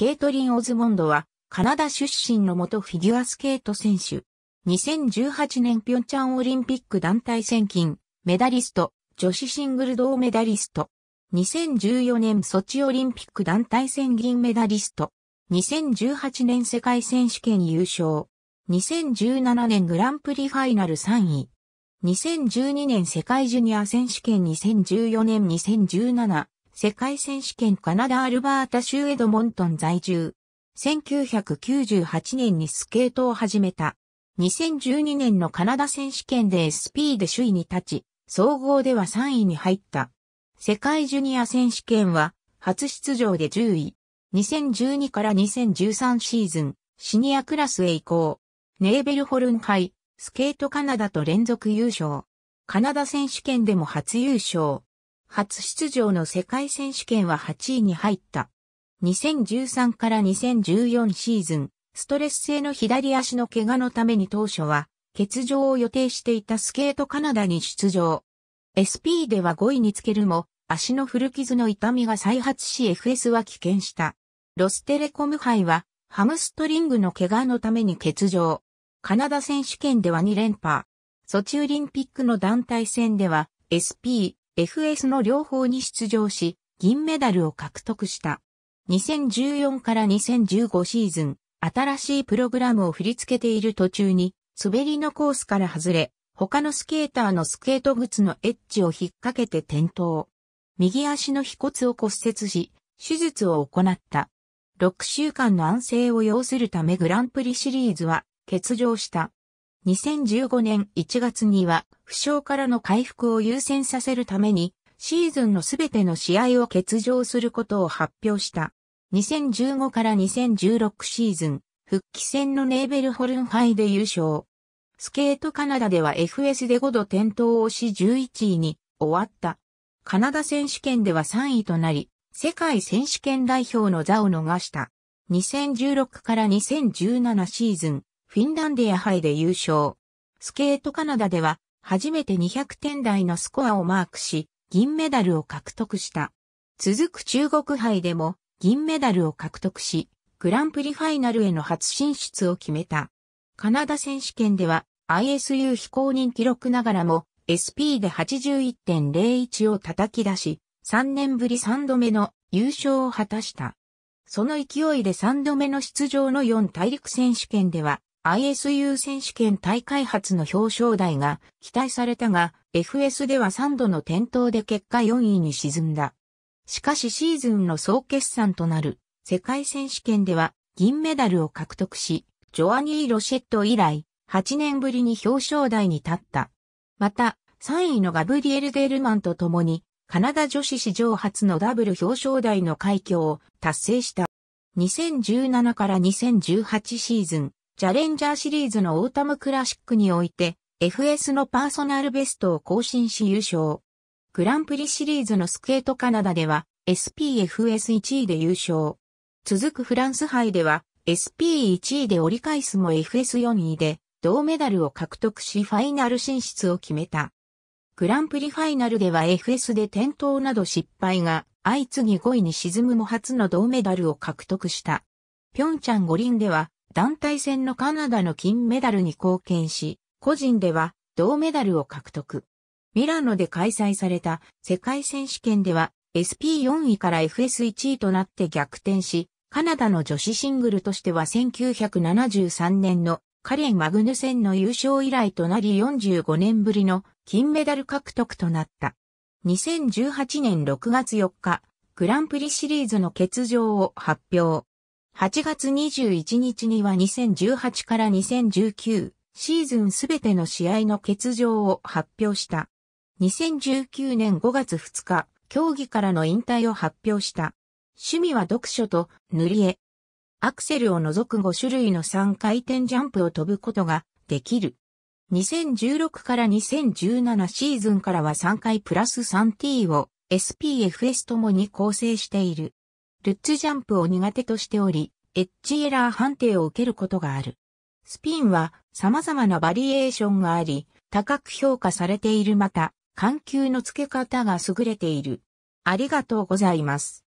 ケイトリン・オズモンドは、カナダ出身の元フィギュアスケート選手。2018年ピョンチャンオリンピック団体戦金、メダリスト、女子シングル銅メダリスト。2014年ソチオリンピック団体戦銀メダリスト。2018年世界選手権優勝。2017年グランプリファイナル3位。2012年世界ジュニア選手権2014年2017世界選手権カナダアルバータ州エドモントン在住。1998年にスケートを始めた。2012年のカナダ選手権で SP で首位に立ち、総合では3位に入った。世界ジュニア選手権は初出場で10位。2012から2013シーズン、シニアクラスへ移行。ネーベルホルン杯、スケートカナダと連続優勝。カナダ選手権でも初優勝。初出場の世界選手権は8位に入った。2013から2014シーズン、ストレス性の左足の怪我のために当初は、欠場を予定していたスケートカナダに出場。SP では5位につけるも、足の古傷の痛みが再発し FS は棄権した。ロステレコム杯は、ハムストリングの怪我のために欠場。カナダ選手権では2連覇。ソチオリンピックの団体戦では、SP、FS の両方に出場し、銀メダルを獲得した。2014から2015シーズン、新しいプログラムを振り付けている途中に、滑りのコースから外れ、他のスケーターのスケート靴のエッジを引っ掛けて転倒。右足の腓骨を骨折し、手術を行った。6週間の安静を要するためグランプリシリーズは欠場した。2015年1月には、負傷からの回復を優先させるために、シーズンのすべての試合を欠場することを発表した。2015から2016シーズン、復帰戦のネーベルホルンイで優勝。スケートカナダでは FS で5度転倒をし11位に終わった。カナダ選手権では3位となり、世界選手権代表の座を逃した。2016から2017シーズン、フィンランディア杯で優勝。スケートカナダでは、初めて200点台のスコアをマークし、銀メダルを獲得した。続く中国杯でも、銀メダルを獲得し、グランプリファイナルへの初進出を決めた。カナダ選手権では、ISU 非公認記録ながらも、SP で81.01を叩き出し、3年ぶり3度目の優勝を果たした。その勢いで3度目の出場の4大陸選手権では、ISU 選手権大会発の表彰台が期待されたが、FS では3度の転倒で結果4位に沈んだ。しかしシーズンの総決算となる世界選手権では銀メダルを獲得し、ジョアニー・ロシェット以来8年ぶりに表彰台に立った。また、3位のガブリエル・デルマンと共に、カナダ女子史上初のダブル表彰台の快挙を達成した。2017から2018シーズン、チャレンジャーシリーズのオータムクラシックにおいて、FS のパーソナルベストを更新し優勝。グランプリシリーズのスケートカナダでは、SPFS1 位で優勝。続くフランス杯では、SP1 位で折り返すも FS4 位で、銅メダルを獲得しファイナル進出を決めた。グランプリファイナルでは FS で転倒など失敗が相次ぎ5位に沈むも初の銅メダルを獲得した。ピョンチャン五輪では団体戦のカナダの金メダルに貢献し、個人では銅メダルを獲得。ミラノで開催された世界選手権では SP4 位から FS1 位となって逆転し、カナダの女子シングルとしては1973年のカレン・マグヌセンの優勝以来となり45年ぶりの金メダル獲得となった。2018年6月4日、グランプリシリーズの欠場を発表。8月21日には2018から2019シーズンすべての試合の欠場を発表した。2019年5月2日、競技からの引退を発表した。趣味は読書と塗り絵。アクセルを除く5種類の3回転ジャンプを飛ぶことができる。2016から2017シーズンからは3回プラス 3T を SPFS ともに構成している。ルッツジャンプを苦手としており、エッジエラー判定を受けることがある。スピンは様々なバリエーションがあり、高く評価されているまた、緩急の付け方が優れている。ありがとうございます。